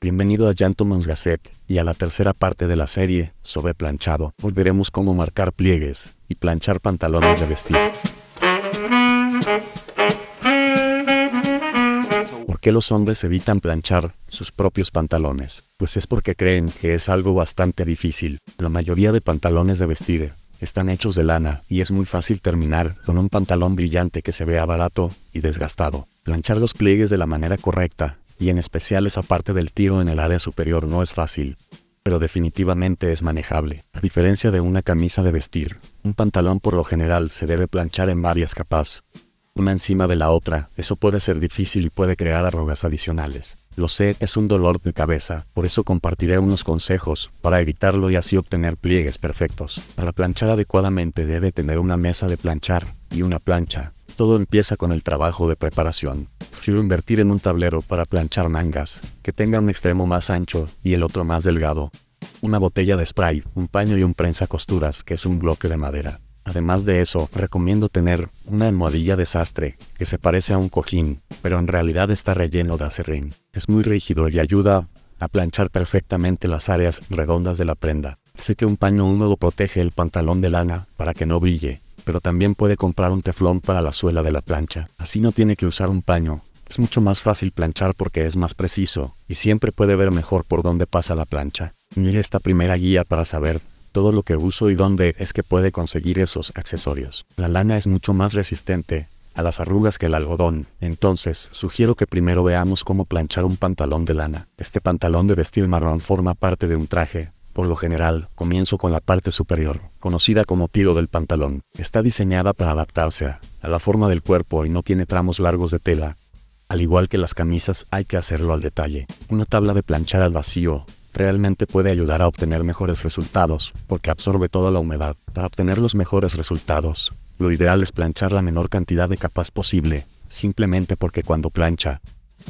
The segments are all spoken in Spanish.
Bienvenido a Gentleman's Gazette y a la tercera parte de la serie sobre planchado. volveremos veremos cómo marcar pliegues y planchar pantalones de vestir. ¿Por qué los hombres evitan planchar sus propios pantalones? Pues es porque creen que es algo bastante difícil. La mayoría de pantalones de vestir están hechos de lana y es muy fácil terminar con un pantalón brillante que se vea barato y desgastado. Planchar los pliegues de la manera correcta y en especial esa parte del tiro en el área superior no es fácil, pero definitivamente es manejable. A diferencia de una camisa de vestir, un pantalón por lo general se debe planchar en varias capas, una encima de la otra, eso puede ser difícil y puede crear arrugas adicionales. Lo sé, es un dolor de cabeza, por eso compartiré unos consejos para evitarlo y así obtener pliegues perfectos. Para planchar adecuadamente debe tener una mesa de planchar y una plancha, todo empieza con el trabajo de preparación. Prefiero invertir en un tablero para planchar mangas, que tenga un extremo más ancho y el otro más delgado. Una botella de spray, un paño y un prensa costuras, que es un bloque de madera. Además de eso, recomiendo tener una almohadilla de sastre, que se parece a un cojín, pero en realidad está relleno de acerrín. Es muy rígido y ayuda a planchar perfectamente las áreas redondas de la prenda. Sé que un paño húmedo protege el pantalón de lana para que no brille, pero también puede comprar un teflón para la suela de la plancha. Así no tiene que usar un paño. Es mucho más fácil planchar porque es más preciso, y siempre puede ver mejor por dónde pasa la plancha. Mire esta primera guía para saber todo lo que uso y dónde es que puede conseguir esos accesorios. La lana es mucho más resistente a las arrugas que el algodón. Entonces, sugiero que primero veamos cómo planchar un pantalón de lana. Este pantalón de vestir marrón forma parte de un traje, por lo general, comienzo con la parte superior, conocida como tiro del pantalón. Está diseñada para adaptarse a la forma del cuerpo y no tiene tramos largos de tela. Al igual que las camisas, hay que hacerlo al detalle. Una tabla de planchar al vacío realmente puede ayudar a obtener mejores resultados, porque absorbe toda la humedad. Para obtener los mejores resultados, lo ideal es planchar la menor cantidad de capas posible, simplemente porque cuando plancha,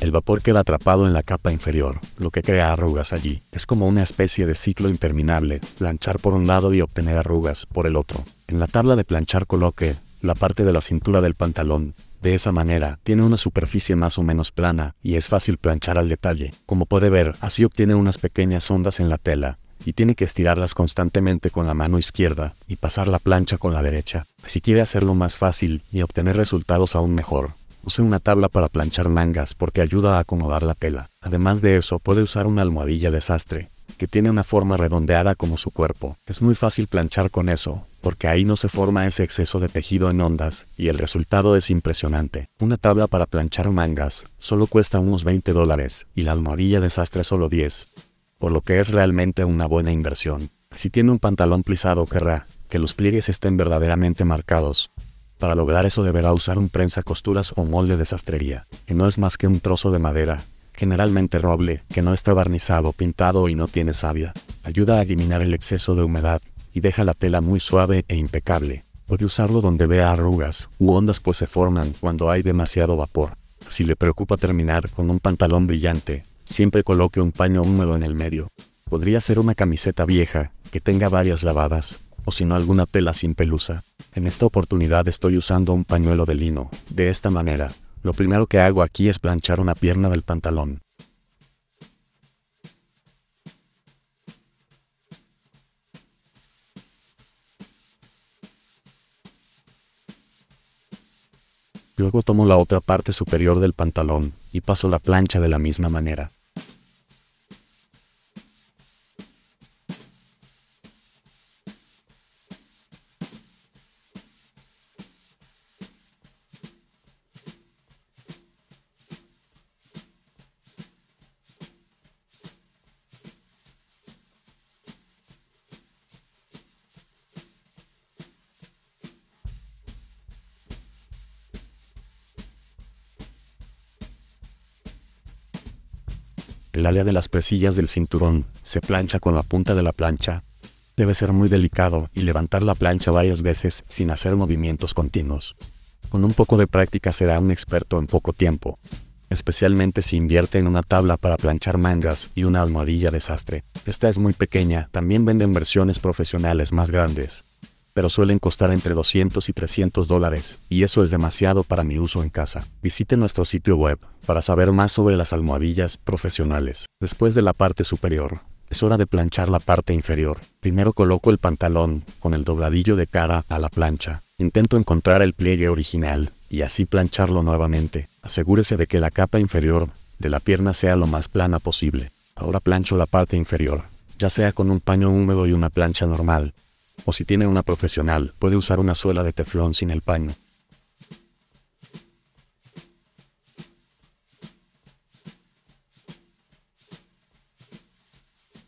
el vapor queda atrapado en la capa inferior, lo que crea arrugas allí. Es como una especie de ciclo interminable, planchar por un lado y obtener arrugas por el otro. En la tabla de planchar coloque la parte de la cintura del pantalón. De esa manera, tiene una superficie más o menos plana y es fácil planchar al detalle. Como puede ver, así obtiene unas pequeñas ondas en la tela, y tiene que estirarlas constantemente con la mano izquierda y pasar la plancha con la derecha, si quiere hacerlo más fácil y obtener resultados aún mejor. Use una tabla para planchar mangas porque ayuda a acomodar la tela. Además de eso, puede usar una almohadilla de sastre, que tiene una forma redondeada como su cuerpo. Es muy fácil planchar con eso, porque ahí no se forma ese exceso de tejido en ondas, y el resultado es impresionante. Una tabla para planchar mangas solo cuesta unos 20 dólares, y la almohadilla de sastre solo 10, por lo que es realmente una buena inversión. Si tiene un pantalón plisado querrá que los pliegues estén verdaderamente marcados, para lograr eso deberá usar un prensa costuras o molde de sastrería, que no es más que un trozo de madera, generalmente roble, que no está barnizado, pintado y no tiene savia. Ayuda a eliminar el exceso de humedad y deja la tela muy suave e impecable. Puede usarlo donde vea arrugas u ondas pues se forman cuando hay demasiado vapor. Si le preocupa terminar con un pantalón brillante, siempre coloque un paño húmedo en el medio. Podría ser una camiseta vieja, que tenga varias lavadas, o si no alguna tela sin pelusa. En esta oportunidad estoy usando un pañuelo de lino. De esta manera, lo primero que hago aquí es planchar una pierna del pantalón. Luego tomo la otra parte superior del pantalón y paso la plancha de la misma manera. El área de las presillas del cinturón se plancha con la punta de la plancha. Debe ser muy delicado y levantar la plancha varias veces sin hacer movimientos continuos. Con un poco de práctica será un experto en poco tiempo, especialmente si invierte en una tabla para planchar mangas y una almohadilla sastre. Esta es muy pequeña, también venden versiones profesionales más grandes pero suelen costar entre 200 y 300 dólares, y eso es demasiado para mi uso en casa. Visite nuestro sitio web para saber más sobre las almohadillas profesionales. Después de la parte superior, es hora de planchar la parte inferior. Primero coloco el pantalón con el dobladillo de cara a la plancha. Intento encontrar el pliegue original y así plancharlo nuevamente. Asegúrese de que la capa inferior de la pierna sea lo más plana posible. Ahora plancho la parte inferior, ya sea con un paño húmedo y una plancha normal. O si tiene una profesional, puede usar una suela de teflón sin el paño.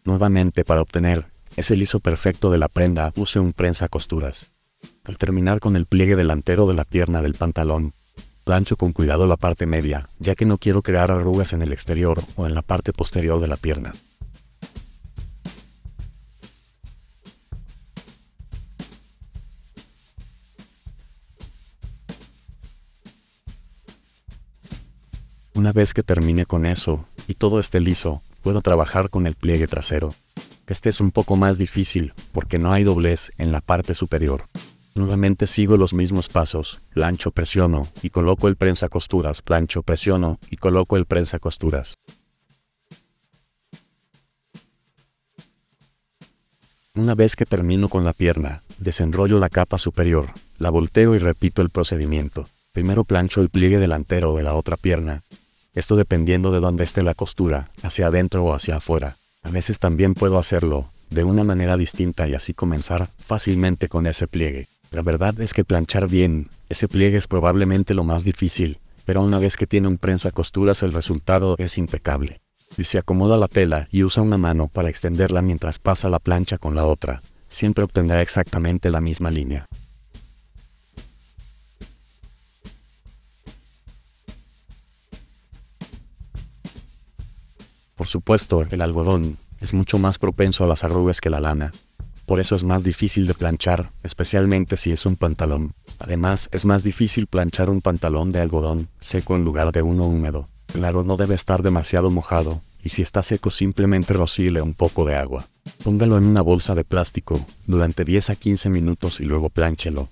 Nuevamente para obtener ese liso perfecto de la prenda, use un prensa costuras. Al terminar con el pliegue delantero de la pierna del pantalón, plancho con cuidado la parte media, ya que no quiero crear arrugas en el exterior o en la parte posterior de la pierna. Una vez que termine con eso y todo esté liso, puedo trabajar con el pliegue trasero. Este es un poco más difícil porque no hay doblez en la parte superior. Nuevamente sigo los mismos pasos, plancho, presiono y coloco el prensa costuras, plancho, presiono y coloco el prensa costuras. Una vez que termino con la pierna, desenrollo la capa superior, la volteo y repito el procedimiento. Primero plancho el pliegue delantero de la otra pierna, esto dependiendo de dónde esté la costura, hacia adentro o hacia afuera. A veces también puedo hacerlo, de una manera distinta y así comenzar fácilmente con ese pliegue. La verdad es que planchar bien, ese pliegue es probablemente lo más difícil, pero una vez que tiene un prensa costuras el resultado es impecable. Si se acomoda la tela y usa una mano para extenderla mientras pasa la plancha con la otra, siempre obtendrá exactamente la misma línea. Por supuesto, el algodón es mucho más propenso a las arrugas que la lana. Por eso es más difícil de planchar, especialmente si es un pantalón. Además, es más difícil planchar un pantalón de algodón seco en lugar de uno húmedo. Claro, no debe estar demasiado mojado, y si está seco simplemente rocíle un poco de agua. Póngalo en una bolsa de plástico durante 10 a 15 minutos y luego plánchelo.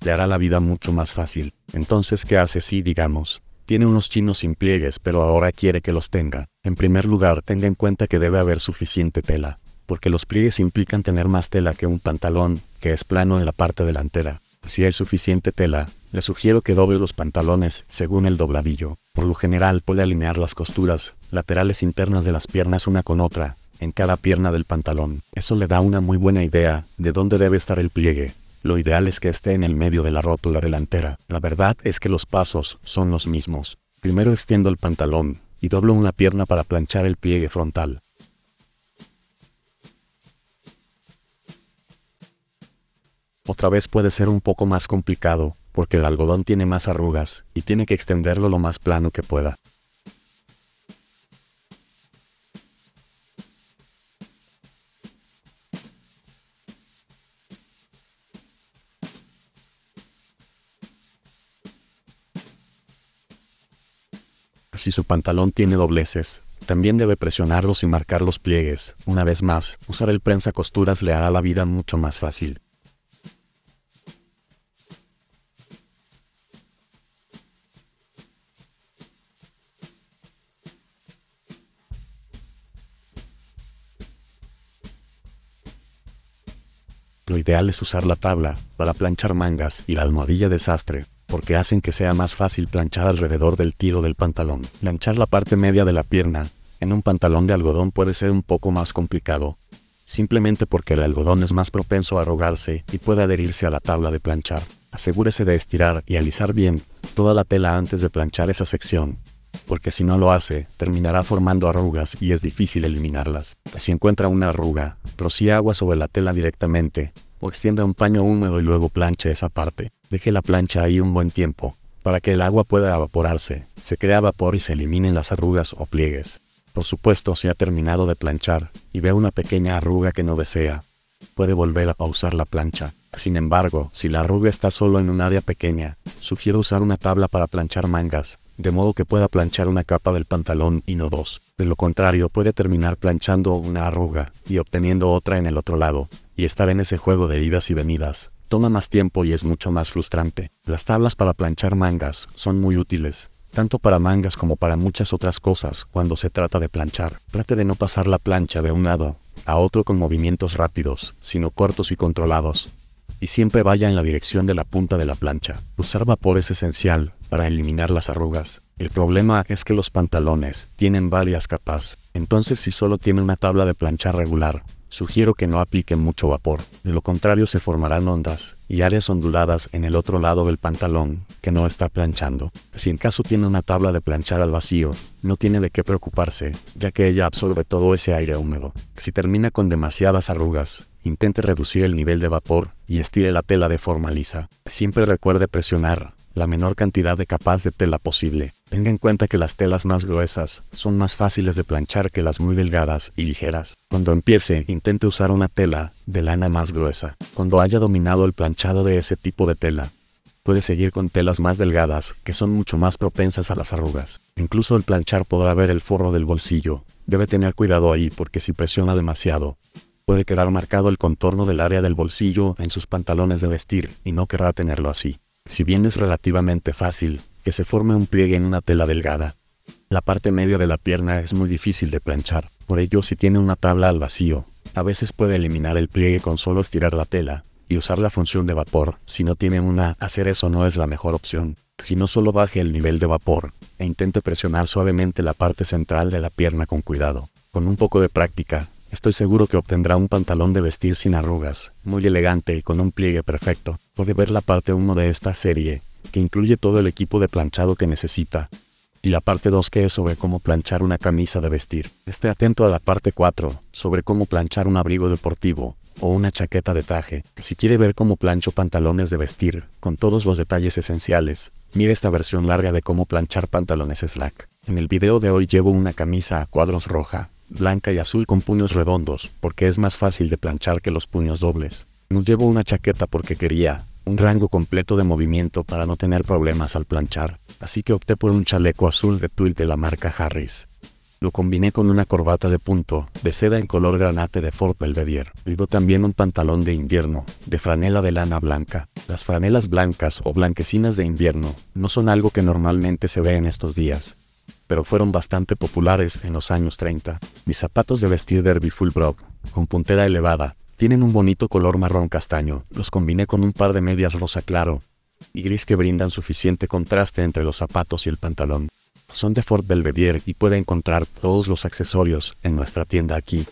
Le hará la vida mucho más fácil. Entonces, ¿qué hace si, digamos, tiene unos chinos sin pliegues pero ahora quiere que los tenga. En primer lugar, tenga en cuenta que debe haber suficiente tela, porque los pliegues implican tener más tela que un pantalón, que es plano en la parte delantera. Si hay suficiente tela, le sugiero que doble los pantalones según el dobladillo. Por lo general puede alinear las costuras laterales internas de las piernas una con otra, en cada pierna del pantalón. Eso le da una muy buena idea de dónde debe estar el pliegue. Lo ideal es que esté en el medio de la rótula delantera. La verdad es que los pasos son los mismos. Primero extiendo el pantalón y doblo una pierna para planchar el pliegue frontal. Otra vez puede ser un poco más complicado, porque el algodón tiene más arrugas y tiene que extenderlo lo más plano que pueda. si su pantalón tiene dobleces. También debe presionarlos y marcar los pliegues. Una vez más, usar el prensa costuras le hará la vida mucho más fácil. Lo ideal es usar la tabla para planchar mangas y la almohadilla de sastre porque hacen que sea más fácil planchar alrededor del tiro del pantalón. Planchar la parte media de la pierna en un pantalón de algodón puede ser un poco más complicado, simplemente porque el algodón es más propenso a arrugarse y puede adherirse a la tabla de planchar. Asegúrese de estirar y alisar bien toda la tela antes de planchar esa sección, porque si no lo hace, terminará formando arrugas y es difícil eliminarlas. Si encuentra una arruga, rocíe agua sobre la tela directamente, o extienda un paño húmedo y luego planche esa parte. Deje la plancha ahí un buen tiempo, para que el agua pueda evaporarse, se crea vapor y se eliminen las arrugas o pliegues. Por supuesto, si ha terminado de planchar y ve una pequeña arruga que no desea, puede volver a pausar la plancha. Sin embargo, si la arruga está solo en un área pequeña, sugiero usar una tabla para planchar mangas, de modo que pueda planchar una capa del pantalón y no dos. De lo contrario, puede terminar planchando una arruga y obteniendo otra en el otro lado, y estar en ese juego de idas y venidas toma más tiempo y es mucho más frustrante. Las tablas para planchar mangas son muy útiles, tanto para mangas como para muchas otras cosas cuando se trata de planchar. Trate de no pasar la plancha de un lado a otro con movimientos rápidos, sino cortos y controlados. Y siempre vaya en la dirección de la punta de la plancha. Usar vapor es esencial para eliminar las arrugas. El problema es que los pantalones tienen varias capas, entonces si solo tiene una tabla de planchar regular, Sugiero que no aplique mucho vapor, de lo contrario se formarán ondas y áreas onduladas en el otro lado del pantalón, que no está planchando. Si en caso tiene una tabla de planchar al vacío, no tiene de qué preocuparse, ya que ella absorbe todo ese aire húmedo. Si termina con demasiadas arrugas, intente reducir el nivel de vapor y estire la tela de forma lisa. Siempre recuerde presionar la menor cantidad de capas de tela posible. Tenga en cuenta que las telas más gruesas son más fáciles de planchar que las muy delgadas y ligeras. Cuando empiece, intente usar una tela de lana más gruesa. Cuando haya dominado el planchado de ese tipo de tela, puede seguir con telas más delgadas, que son mucho más propensas a las arrugas. Incluso el planchar podrá ver el forro del bolsillo. Debe tener cuidado ahí porque si presiona demasiado, puede quedar marcado el contorno del área del bolsillo en sus pantalones de vestir y no querrá tenerlo así. Si bien es relativamente fácil que se forme un pliegue en una tela delgada, la parte media de la pierna es muy difícil de planchar, por ello si tiene una tabla al vacío, a veces puede eliminar el pliegue con solo estirar la tela y usar la función de vapor. Si no tiene una, hacer eso no es la mejor opción. Si no solo baje el nivel de vapor e intente presionar suavemente la parte central de la pierna con cuidado. Con un poco de práctica, Estoy seguro que obtendrá un pantalón de vestir sin arrugas, muy elegante y con un pliegue perfecto. Puede ver la parte 1 de esta serie, que incluye todo el equipo de planchado que necesita. Y la parte 2 que es sobre cómo planchar una camisa de vestir. Esté atento a la parte 4, sobre cómo planchar un abrigo deportivo, o una chaqueta de traje. Si quiere ver cómo plancho pantalones de vestir, con todos los detalles esenciales, mire esta versión larga de cómo planchar pantalones slack. En el video de hoy llevo una camisa a cuadros roja, blanca y azul con puños redondos, porque es más fácil de planchar que los puños dobles. No llevo una chaqueta porque quería un rango completo de movimiento para no tener problemas al planchar, así que opté por un chaleco azul de tuil de la marca Harris. Lo combiné con una corbata de punto, de seda en color granate de Fort Belvedere. Llevo también un pantalón de invierno, de franela de lana blanca. Las franelas blancas o blanquecinas de invierno no son algo que normalmente se ve en estos días, pero fueron bastante populares en los años 30. Mis zapatos de vestir derby full brock, con puntera elevada, tienen un bonito color marrón castaño. Los combiné con un par de medias rosa claro y gris que brindan suficiente contraste entre los zapatos y el pantalón. Son de Fort Belvedere y puede encontrar todos los accesorios en nuestra tienda aquí.